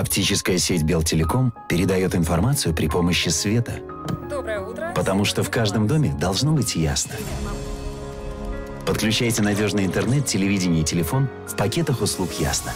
Оптическая сеть Белтелеком передает информацию при помощи света. Доброе утро. Потому что в каждом доме должно быть ясно. Подключайте надежный интернет, телевидение и телефон в пакетах услуг «Ясно».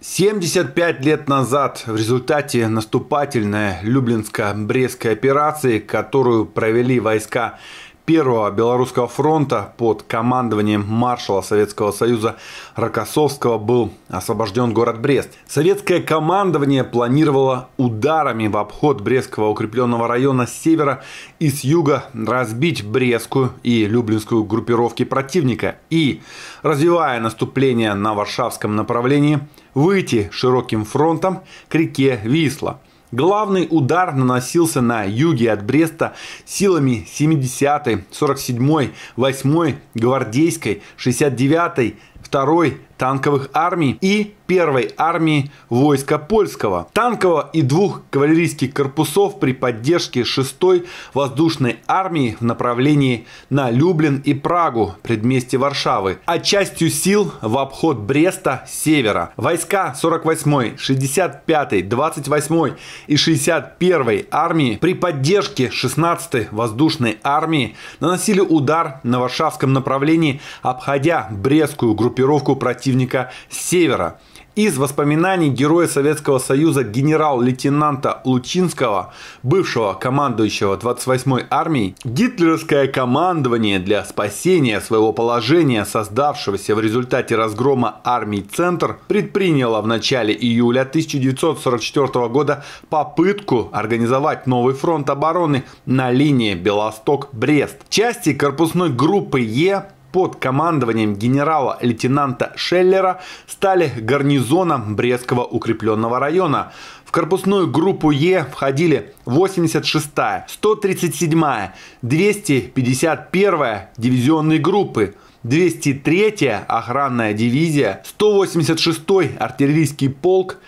75 лет назад в результате наступательной Люблинско-Брестской операции, которую провели войска Первого Белорусского фронта под командованием маршала Советского Союза Рокоссовского был освобожден город Брест. Советское командование планировало ударами в обход Брестского укрепленного района с севера и с юга разбить Брестскую и Люблинскую группировки противника и, развивая наступление на Варшавском направлении, выйти широким фронтом к реке Висла – Главный удар наносился на юге от Бреста силами 70-й, 47-й, 8-й, гвардейской, 69-й, 2-й, танковых армий и первой армии войска польского, танкового и двух кавалерийских корпусов при поддержке 6-й воздушной армии в направлении на Люблин и Прагу, предместе Варшавы, а частью сил в обход Бреста севера. Войска 48-й, 65-й, 28-й и 61-й армии при поддержке 16-й воздушной армии наносили удар на варшавском направлении, обходя брестскую группировку противника противника с севера. Из воспоминаний героя Советского Союза генерал-лейтенанта Лучинского, бывшего командующего 28-й армией, гитлеровское командование для спасения своего положения, создавшегося в результате разгрома армий «Центр», предприняло в начале июля 1944 года попытку организовать новый фронт обороны на линии Белосток-Брест. Части корпусной группы Е под командованием генерала-лейтенанта Шеллера стали гарнизоном Брестского укрепленного района. В корпусную группу Е входили 86-я, 137-я, 251-я дивизионные группы, 203-я охранная дивизия, 186-й артиллерийский полк,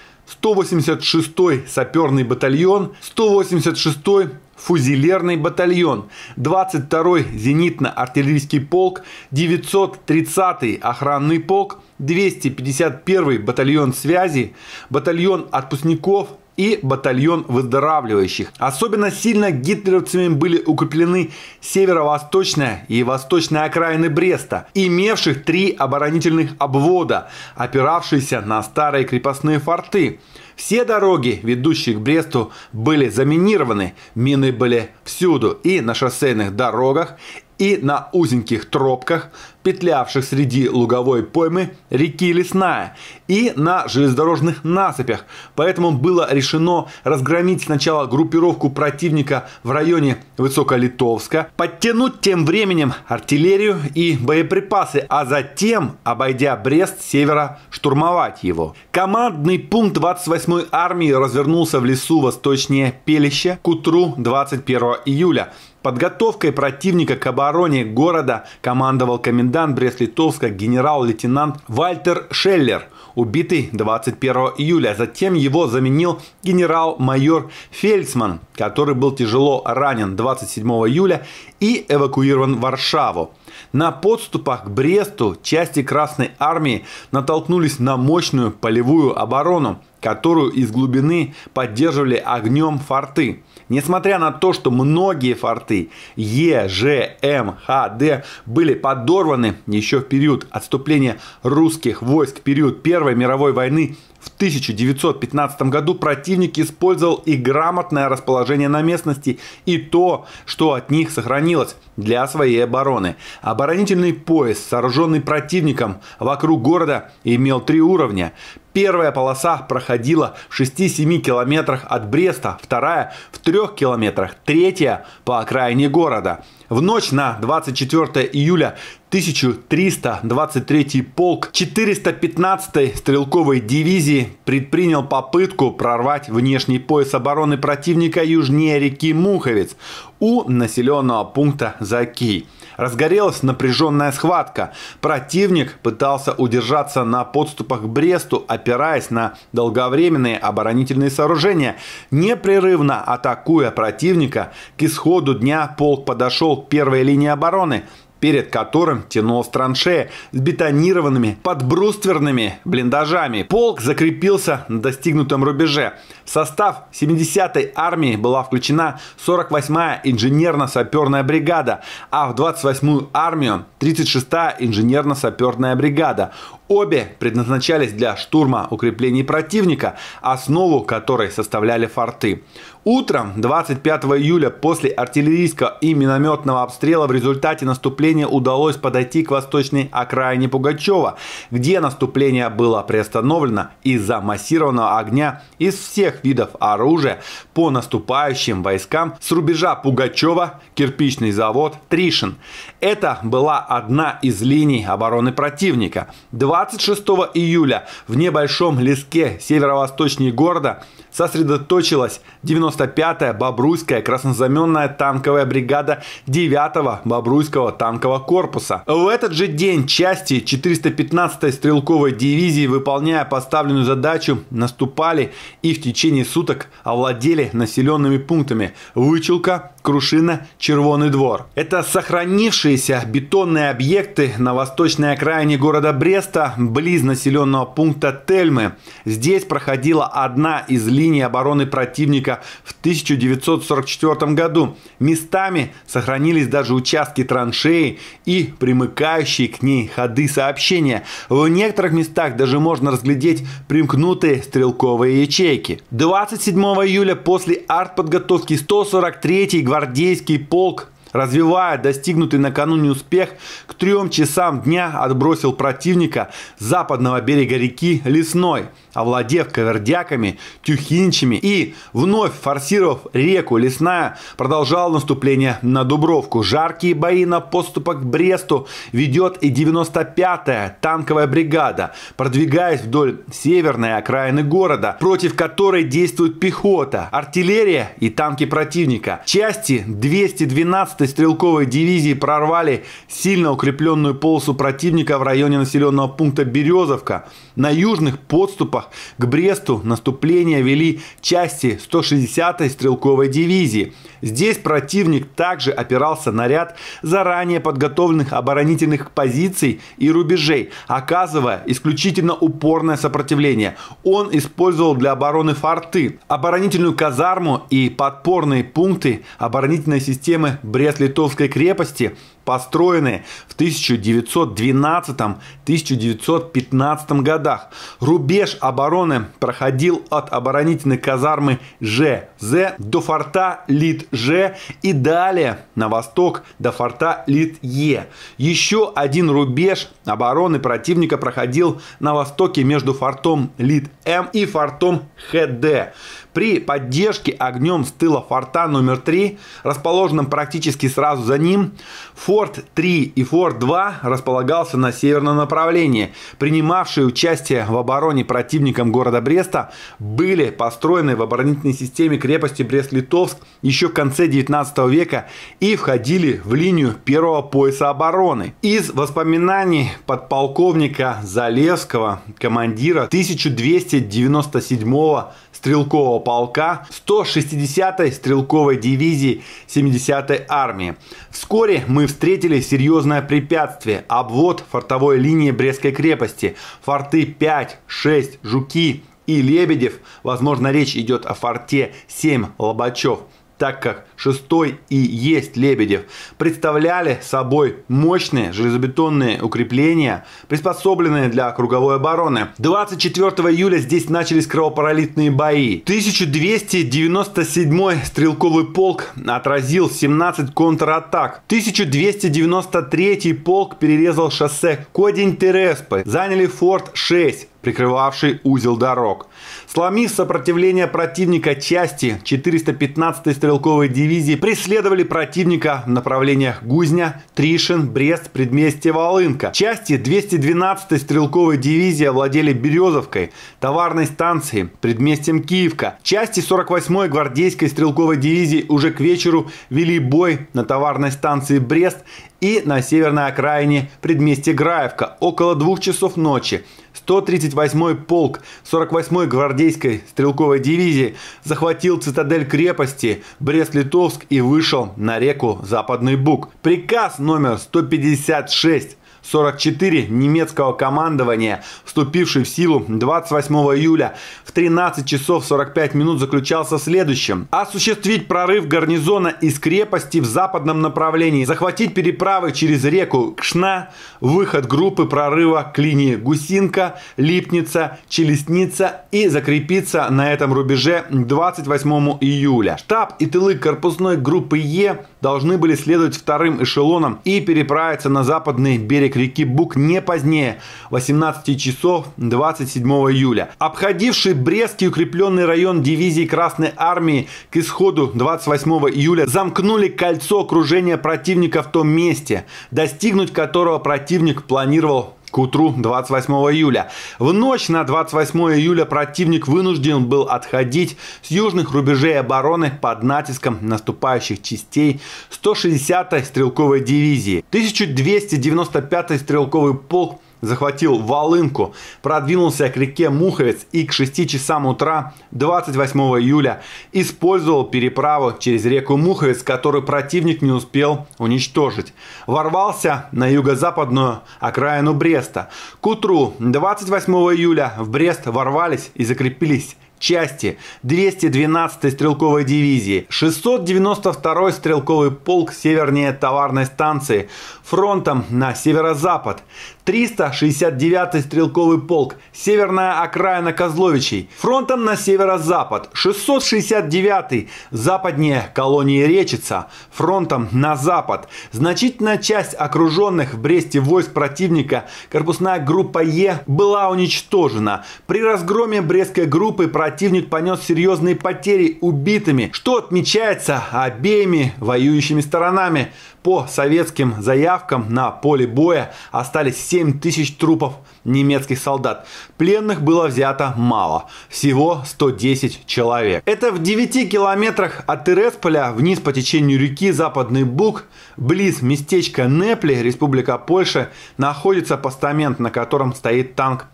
186-й саперный батальон, 186-й фузилерный батальон, 22-й зенитно-артиллерийский полк, 930-й охранный полк, 251-й батальон связи, батальон отпускников и батальон выздоравливающих. Особенно сильно гитлеровцами были укреплены северо-восточная и восточная окраины Бреста, имевших три оборонительных обвода, опиравшиеся на старые крепостные форты. Все дороги, ведущие к Бресту, были заминированы, мины были всюду и на шоссейных дорогах, и на узеньких тропках, петлявших среди луговой поймы реки Лесная, и на железнодорожных насыпях. Поэтому было решено разгромить сначала группировку противника в районе Высоколитовска, подтянуть тем временем артиллерию и боеприпасы, а затем, обойдя Брест севера, штурмовать его. Командный пункт 28-й армии развернулся в лесу восточнее Пелище к утру 21 июля. Подготовкой противника к обороне города командовал комендант Брест-Литовска генерал-лейтенант Вальтер Шеллер, убитый 21 июля. Затем его заменил генерал-майор Фельдсман, который был тяжело ранен 27 июля и эвакуирован в Варшаву. На подступах к Бресту части Красной Армии натолкнулись на мощную полевую оборону которую из глубины поддерживали огнем форты. Несмотря на то, что многие форты Е, Ж, М, Х, Д были подорваны еще в период отступления русских войск, в период Первой мировой войны в 1915 году противник использовал и грамотное расположение на местности, и то, что от них сохранилось для своей обороны. Оборонительный пояс, сооруженный противником вокруг города, имел три уровня. Первая полоса проходила в 6-7 километрах от Бреста, вторая в 3 километрах, третья по окраине города – в ночь на 24 июля 1323 полк 415-й стрелковой дивизии предпринял попытку прорвать внешний пояс обороны противника южнее реки Муховец у населенного пункта Заки. Разгорелась напряженная схватка. Противник пытался удержаться на подступах к Бресту, опираясь на долговременные оборонительные сооружения. Непрерывно атакуя противника, к исходу дня полк подошел к первой линии обороны – перед которым тянулась траншея с бетонированными подбрустверными блиндажами. Полк закрепился на достигнутом рубеже. В состав 70-й армии была включена 48-я инженерно-саперная бригада, а в 28-ю армию 36-я инженерно-саперная бригада. Обе предназначались для штурма укреплений противника, основу которой составляли форты. Утром 25 июля после артиллерийского и минометного обстрела в результате наступления удалось подойти к восточной окраине Пугачева, где наступление было приостановлено из-за массированного огня из всех видов оружия по наступающим войскам с рубежа Пугачева, кирпичный завод Тришин. Это была одна из линий обороны противника. Два 26 июля в небольшом леске северо-восточнее города сосредоточилась 95-я Бобруйская краснозаменная танковая бригада 9-го Бобруйского танкового корпуса. В этот же день части 415-й стрелковой дивизии, выполняя поставленную задачу, наступали и в течение суток овладели населенными пунктами Вычелка, Крушина, Червоный двор. Это сохранившиеся бетонные объекты на восточной окраине города Бреста, близ населенного пункта Тельмы. Здесь проходила одна из линий обороны противника в 1944 году. Местами сохранились даже участки траншеи и примыкающие к ней ходы сообщения. В некоторых местах даже можно разглядеть примкнутые стрелковые ячейки. 27 июля после артподготовки 143-й гвардейский полк Развивая достигнутый накануне успех, к трем часам дня отбросил противника с западного берега реки Лесной – овладев ковердяками, тюхинчами и, вновь форсировав реку Лесная, продолжал наступление на Дубровку. Жаркие бои на поступах к Бресту ведет и 95-я танковая бригада, продвигаясь вдоль северной окраины города, против которой действует пехота, артиллерия и танки противника. Части 212-й стрелковой дивизии прорвали сильно укрепленную полосу противника в районе населенного пункта Березовка на южных подступах боях. К Бресту наступление вели части 160-й стрелковой дивизии. Здесь противник также опирался на ряд заранее подготовленных оборонительных позиций и рубежей, оказывая исключительно упорное сопротивление. Он использовал для обороны форты, оборонительную казарму и подпорные пункты оборонительной системы Брест-Литовской крепости, построенные в 1912-1915 годах. Рубеж обороны обороны проходил от оборонительной казармы ЖЗ до форта Лит-Ж и далее на восток до форта Лит-Е. Еще один рубеж обороны противника проходил на востоке между фортом Лит-М и фортом ХД. При поддержке огнем с тыла форта номер 3, расположенном практически сразу за ним, форт 3 и форт 2 располагался на северном направлении. Принимавшие участие в обороне противником города Бреста были построены в оборонительной системе крепости Брест-Литовск еще в конце 19 века и входили в линию первого пояса обороны. Из воспоминаний подполковника Залевского, командира 1297 года стрелкового полка 160-й стрелковой дивизии 70-й армии. Вскоре мы встретили серьезное препятствие – обвод фортовой линии Брестской крепости. Форты 5, 6, Жуки и Лебедев, возможно, речь идет о форте 7 Лобачев – так как шестой и есть Лебедев, представляли собой мощные железобетонные укрепления, приспособленные для круговой обороны. 24 июля здесь начались кровопролитные бои. 1297 стрелковый полк отразил 17 контратак. 1293 полк перерезал шоссе Кодень-Тереспы, заняли форт 6 прикрывавший узел дорог. Сломив сопротивление противника части 415-й стрелковой дивизии, преследовали противника в направлениях Гузня, Тришин, Брест, Предместье, Волынка. Части 212-й стрелковой дивизии овладели Березовкой, товарной станцией, предместьем Киевка. Части 48-й гвардейской стрелковой дивизии уже к вечеру вели бой на товарной станции Брест и на северной окраине предместья Граевка около двух часов ночи 138-й полк 48-й гвардейской стрелковой дивизии захватил цитадель крепости Брест-Литовск и вышел на реку Западный Буг. Приказ номер 156 44 немецкого командования, вступивший в силу 28 июля в 13 часов 45 минут заключался в следующем. Осуществить прорыв гарнизона из крепости в западном направлении, захватить переправы через реку Кшна, выход группы прорыва к линии Гусинка, Липница, Челесница и закрепиться на этом рубеже 28 июля. Штаб и тылы корпусной группы Е должны были следовать вторым эшелоном и переправиться на западный берег берег реки Бук не позднее 18 часов 27 июля. Обходивший Брестский укрепленный район дивизии Красной Армии к исходу 28 июля замкнули кольцо окружения противника в том месте, достигнуть которого противник планировал к утру 28 июля. В ночь на 28 июля противник вынужден был отходить с южных рубежей обороны под натиском наступающих частей 160-й стрелковой дивизии. 1295-й стрелковый полк захватил Волынку, продвинулся к реке Муховец и к 6 часам утра 28 июля использовал переправу через реку Муховец, которую противник не успел уничтожить. Ворвался на юго-западную окраину Бреста. К утру 28 июля в Брест ворвались и закрепились части 212-й стрелковой дивизии, 692-й стрелковый полк севернее товарной станции, фронтом на северо-запад, 369-й стрелковый полк, северная окраина Козловичей, фронтом на северо-запад, 669-й, западнее колонии Речица, фронтом на запад. Значительная часть окруженных в Бресте войск противника корпусная группа Е была уничтожена. При разгроме Брестской группы противник понес серьезные потери убитыми, что отмечается обеими воюющими сторонами по советским заявкам на поле боя остались 7 тысяч трупов немецких солдат. Пленных было взято мало, всего 110 человек. Это в 9 километрах от Тересполя вниз по течению реки Западный Буг, близ местечка Непли, Республика Польша, находится постамент, на котором стоит танк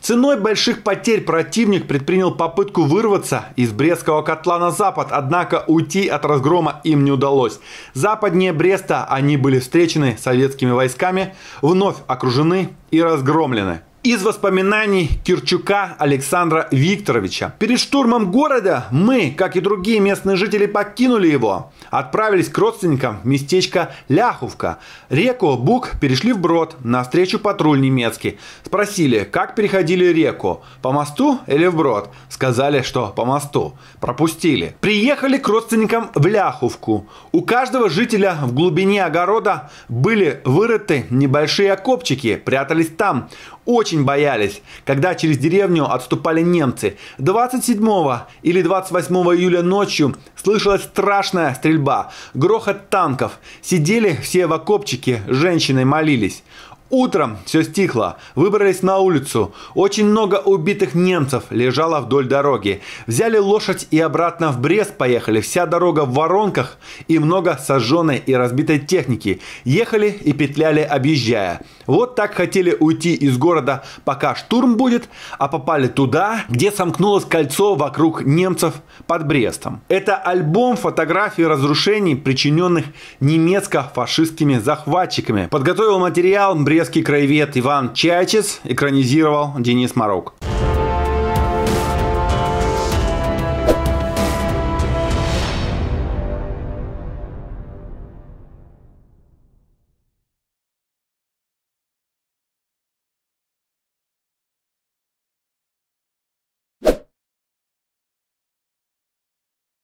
Ценой больших потерь противник предпринял попытку вырваться из Брестского котла на запад, однако уйти от разгрома им не удалось. Западнее Бреста они были встречены советскими войсками, вновь окружены и разгромлены из воспоминаний Кирчука Александра Викторовича. Перед штурмом города мы, как и другие местные жители, покинули его. Отправились к родственникам в местечко Ляховка. Реку Бук перешли в вброд, навстречу патруль немецкий. Спросили, как переходили реку, по мосту или в брод. Сказали, что по мосту. Пропустили. Приехали к родственникам в Ляховку. У каждого жителя в глубине огорода были вырыты небольшие окопчики, прятались там. Очень очень боялись, когда через деревню отступали немцы. 27 или 28 июля ночью слышалась страшная стрельба, грохот танков. Сидели все в окопчике, женщины молились. Утром все стихло. Выбрались на улицу. Очень много убитых немцев лежало вдоль дороги. Взяли лошадь и обратно в Брест поехали. Вся дорога в воронках и много сожженной и разбитой техники. Ехали и петляли, объезжая. Вот так хотели уйти из города, пока штурм будет, а попали туда, где сомкнулось кольцо вокруг немцев под Брестом. Это альбом фотографий разрушений, причиненных немецко-фашистскими захватчиками. Подготовил материал Брест Брестский краевед Иван Чачец экранизировал Денис Морок.